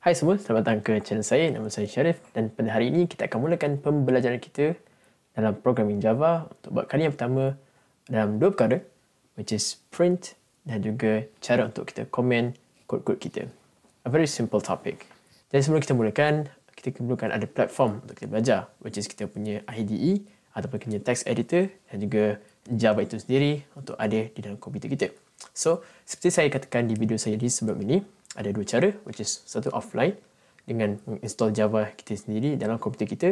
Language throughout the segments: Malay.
Hai semua, selamat datang ke channel saya. Nama saya Sharif dan pada hari ini kita akan mulakan pembelajaran kita dalam programming Java untuk buat kali yang pertama dalam dua perkara which is print dan juga cara untuk kita komen kod-kod kita. A very simple topic. Jadi sebelum kita mulakan, kita perlukan ada platform untuk kita belajar which is kita punya IDE ataupun kita punya text editor dan juga Java itu sendiri untuk ada di dalam komputer kita. So, seperti saya katakan di video saya di sebelum ini, ada dua cara which is satu offline dengan install Java kita sendiri dalam komputer kita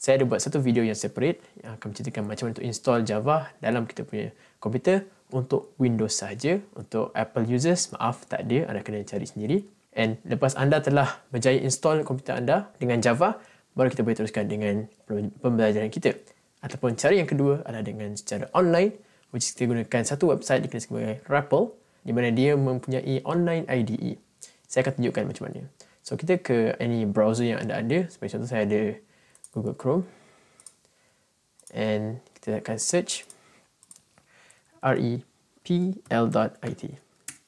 saya ada buat satu video yang separate yang akan menceritakan macam mana untuk install Java dalam kita punya komputer untuk Windows saja untuk Apple users maaf tak ada anda kena cari sendiri and lepas anda telah berjaya install komputer anda dengan Java baru kita boleh teruskan dengan pembelajaran kita ataupun cara yang kedua adalah dengan secara online which kita gunakan satu website dikenali sebagai Rappel di mana dia mempunyai online IDE saya akan tunjukkan macam mana. So kita ke any browser yang anda ada. Seperti contoh saya ada Google Chrome. And kita akan search repl.it.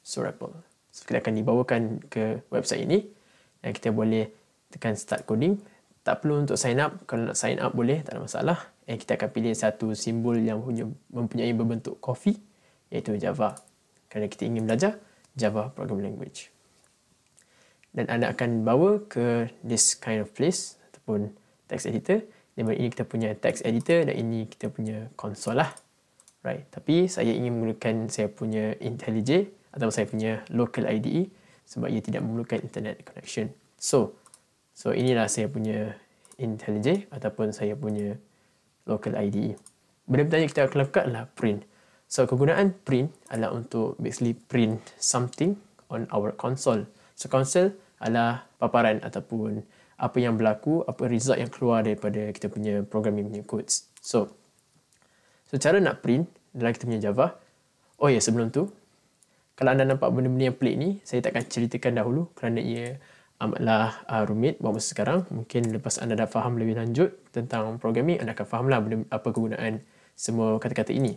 So REPL. So kita akan dibawakan ke website ini. Dan kita boleh tekan start coding. Tak perlu untuk sign up. Kalau nak sign up boleh. Tak ada masalah. And kita akan pilih satu simbol yang mempunyai berbentuk coffee. Iaitu Java. Kerana kita ingin belajar Java Programming Language dan anda akan bawa ke this kind of place ataupun text editor dan ini kita punya text editor dan ini kita punya console lah right tapi saya ingin menggunakan saya punya IntelliJ atau saya punya local IDE sebab ia tidak memerlukan internet connection so so inilah saya punya IntelliJ ataupun saya punya local IDE benda pertama kita akan lakukan adalah print so kegunaan print adalah untuk basically print something on our console so console adalah paparan ataupun apa yang berlaku, apa result yang keluar daripada kita punya programming punya codes. So, so nak print dalam kita punya Java, oh ya yeah, sebelum tu, kalau anda nampak benda-benda yang pelik ni, saya takkan ceritakan dahulu kerana ia amatlah uh, rumit buat masa sekarang. Mungkin lepas anda dah faham lebih lanjut tentang programming, anda akan fahamlah benda, apa kegunaan semua kata-kata ini.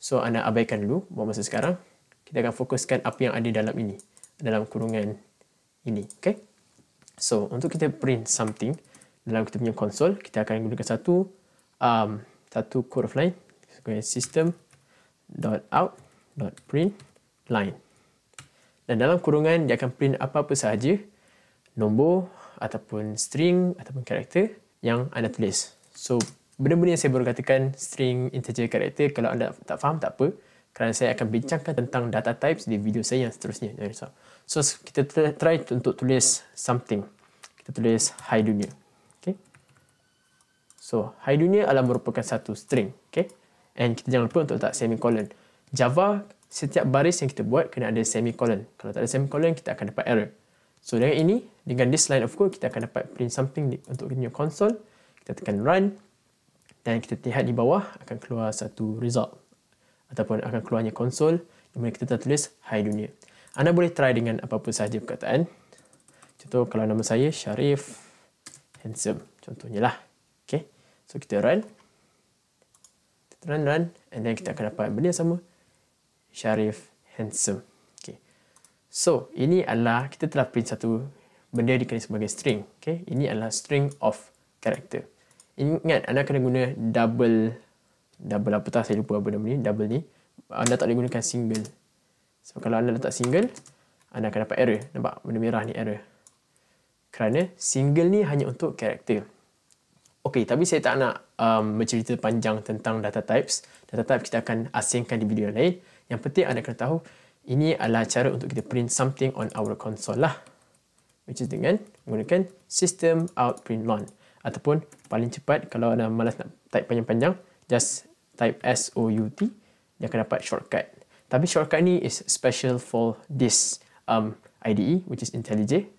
So, anda abaikan dulu buat masa sekarang. Kita akan fokuskan apa yang ada dalam ini, dalam kurungan ini okay? so untuk kita print something dalam kita punya console kita akan gunakan satu um, satu code of line system.out.println dan dalam kurungan dia akan print apa-apa sahaja nombor ataupun string ataupun karakter yang anda tulis so benda-benda yang saya baru katakan string, integer, karakter kalau anda tak faham tak apa kerana saya akan bincangkan tentang data types di video saya yang seterusnya. Jangan risau. So, kita try untuk tulis something. Kita tulis hi dunia. Okay. So, hi dunia adalah merupakan satu string. Okay. And kita jangan lupa untuk letak semicolon. Java, setiap baris yang kita buat kena ada semicolon. Kalau tak ada semicolon, kita akan dapat error. So, dengan ini, dengan this line of code, kita akan dapat print something untuk kita punya console. Kita tekan run. Dan kita lihat di bawah, akan keluar satu result ataupun akan keluarnya konsol yang mana kita tulis, Hai Dunia. Anda boleh try dengan apa-apa sahaja perkataan. Contoh kalau nama saya Sharif Handsome. Contohnya lah. Okay. So kita run. Kita run, run. And then kita akan dapat benda yang sama. Sharif Handsome. Okay. So ini adalah kita telah print satu benda dikenali sebagai string. Okay. Ini adalah string of character. Ingat anda kena guna double double apa tak saya lupa apa nama ni double ni anda tak boleh gunakan single So kalau anda letak single anda akan dapat error nampak benda merah ni error kerana single ni hanya untuk karakter Okey, tapi saya tak nak um, bercerita panjang tentang data types. Data types kita akan asingkan di video yang lain. Yang penting anda kena tahu, ini adalah cara untuk kita print something on our console lah. Which is dengan menggunakan system out print ataupun paling cepat kalau anda malas nak type panjang-panjang, just type S-O-U-T, dia akan dapat shortcut. Tapi shortcut ni is special for this um, IDE, which is IntelliJ.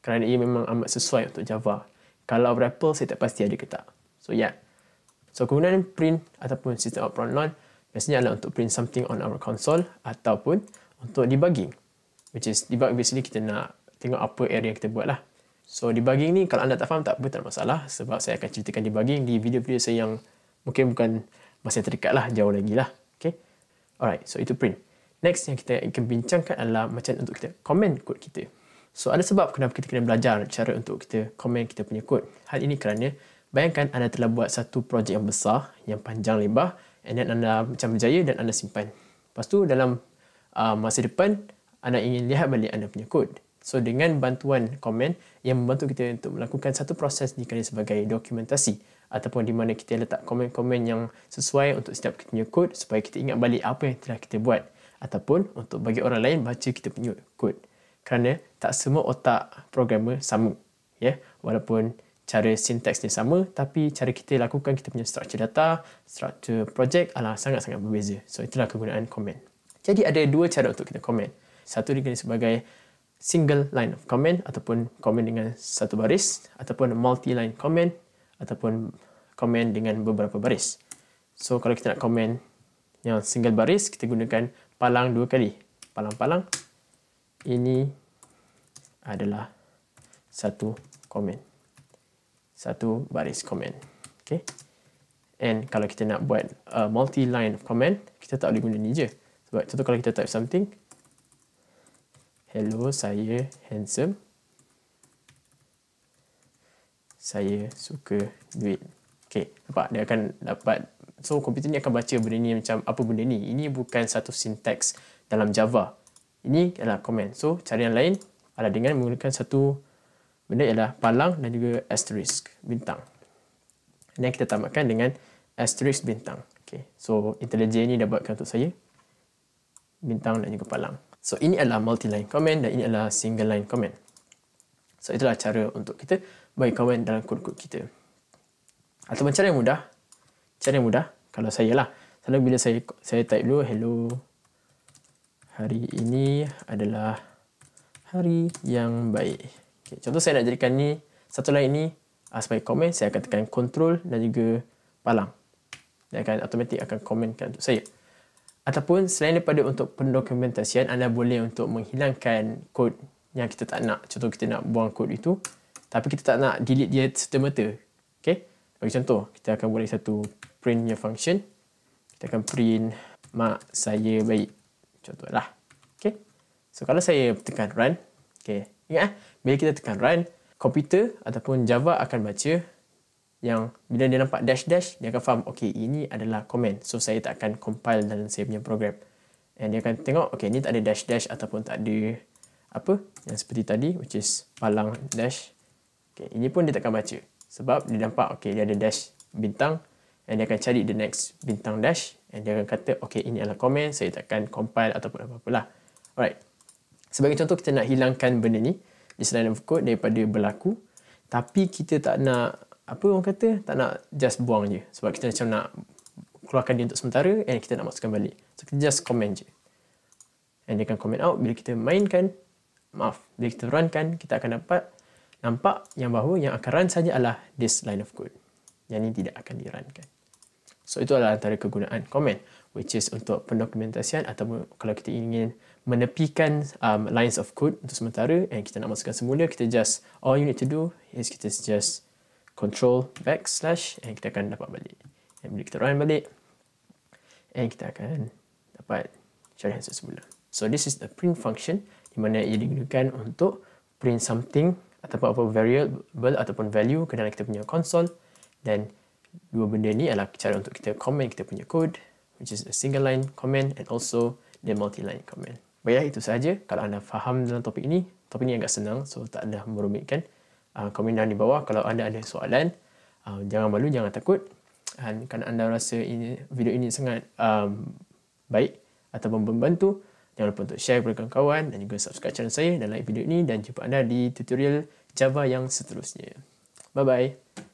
Kerana ia memang amat sesuai untuk Java. Kalau REPL, saya tak pasti ada ke tak. So, yeah. So, kemudian print ataupun system operon non, biasanya adalah untuk print something on our console ataupun untuk debugging. Which is, debug basically kita nak tengok apa area kita buat lah. So, debugging ni kalau anda tak faham, tak apa, tak masalah. Sebab saya akan ceritakan debugging di video-video saya yang mungkin bukan masih terdekat lah, jauh lagi lah. Okay. Alright, so itu print. Next yang kita akan bincangkan adalah macam untuk kita komen kod kita. So ada sebab kenapa kita kena belajar cara untuk kita komen kita punya kod. Hal ini kerana bayangkan anda telah buat satu projek yang besar, yang panjang lebar and then anda macam berjaya dan anda simpan. Lepas tu dalam uh, masa depan, anda ingin lihat balik anda punya kod. So dengan bantuan komen yang membantu kita untuk melakukan satu proses dikali sebagai dokumentasi ataupun di mana kita letak komen-komen yang sesuai untuk setiap kita punya kod supaya kita ingat balik apa yang telah kita buat ataupun untuk bagi orang lain baca kita punya kod kerana tak semua otak programmer sama ya walaupun cara sintaksnya sama tapi cara kita lakukan kita punya struktur data struktur projek, adalah sangat-sangat berbeza so itulah kegunaan komen jadi ada dua cara untuk kita komen satu dikenali sebagai single line of comment ataupun komen dengan satu baris ataupun multi line comment ataupun komen dengan beberapa baris. So kalau kita nak komen yang single baris, kita gunakan palang dua kali. Palang-palang. Ini adalah satu komen. Satu baris komen. Okay. And kalau kita nak buat a multi-line of comment, kita tak boleh guna ni je. Sebab contoh kalau kita type something, Hello, saya handsome. Saya suka duit. Okay, nampak? Dia akan dapat. So, komputer ni akan baca benda ni macam, apa benda ni? Ini bukan satu syntax dalam Java. Ini adalah komen. So, cara yang lain adalah dengan menggunakan satu benda ialah palang dan juga asterisk bintang. Dan kita tambahkan dengan asterisk bintang. Okay. So, IntelliJ ni dah buatkan untuk saya bintang dan juga palang. So, ini adalah multi-line comment dan ini adalah single-line comment. So, itulah cara untuk kita bagi comment dalam kod-kod kita. Atau cara yang mudah. Cara yang mudah. Kalau saya lah. Selalu bila saya saya type dulu. Hello. Hari ini adalah hari yang baik. Okay, contoh saya nak jadikan ni. Satu line ni. sebagai komen. Saya akan tekan control dan juga palang. Dia akan automatik akan komenkan untuk saya. Ataupun selain daripada untuk pendokumentasian. Anda boleh untuk menghilangkan kod yang kita tak nak. Contoh kita nak buang kod itu. Tapi kita tak nak delete dia serta-merta. Bagi contoh, kita akan buat satu printnya function. Kita akan print mak saya baik. contoh lah, Okay. So, kalau saya tekan run. Okay. Ingat, eh? bila kita tekan run, komputer ataupun Java akan baca yang bila dia nampak dash-dash, dia akan faham, okay, ini adalah comment. So, saya tak akan compile dalam saya punya program. And dia akan tengok, okay, ni tak ada dash-dash ataupun tak ada apa yang seperti tadi, which is palang dash. Okay, ini pun dia takkan baca sebab dia nampak okay, dia ada dash bintang and dia akan cari the next bintang dash and dia akan kata okay ini adalah komen saya takkan compile ataupun apa-apa lah alright sebagai contoh kita nak hilangkan benda ni di selain of code daripada berlaku tapi kita tak nak apa orang kata tak nak just buang je sebab kita macam nak keluarkan dia untuk sementara and kita nak masukkan balik so kita just comment je and dia akan comment out bila kita mainkan maaf bila kita runkan kita akan dapat nampak yang bahawa yang akan run saja adalah this line of code. Yang ini tidak akan dirunkan. So itu adalah antara kegunaan comment which is untuk pendokumentasian atau kalau kita ingin menepikan um, lines of code untuk sementara and kita nak masukkan semula, kita just all you need to do is kita just control backslash and kita akan dapat balik. And bila kita run balik and kita akan dapat cari hasil semula. So this is the print function di mana ia digunakan untuk print something ataupun apa variable ataupun value ke dalam kita punya console dan dua benda ni adalah cara untuk kita comment kita punya code which is a single line comment and also the multi line comment. Baiklah ya, itu sahaja. Kalau anda faham dalam topik ini, topik ini agak senang so tak ada merumitkan. Uh, komen down di bawah kalau anda ada soalan. Uh, jangan malu, jangan takut. Dan kalau anda rasa ini, video ini sangat um, baik ataupun membantu, Jangan lupa untuk share kepada kawan-kawan dan juga subscribe channel saya dan like video ini dan jumpa anda di tutorial Java yang seterusnya. Bye-bye.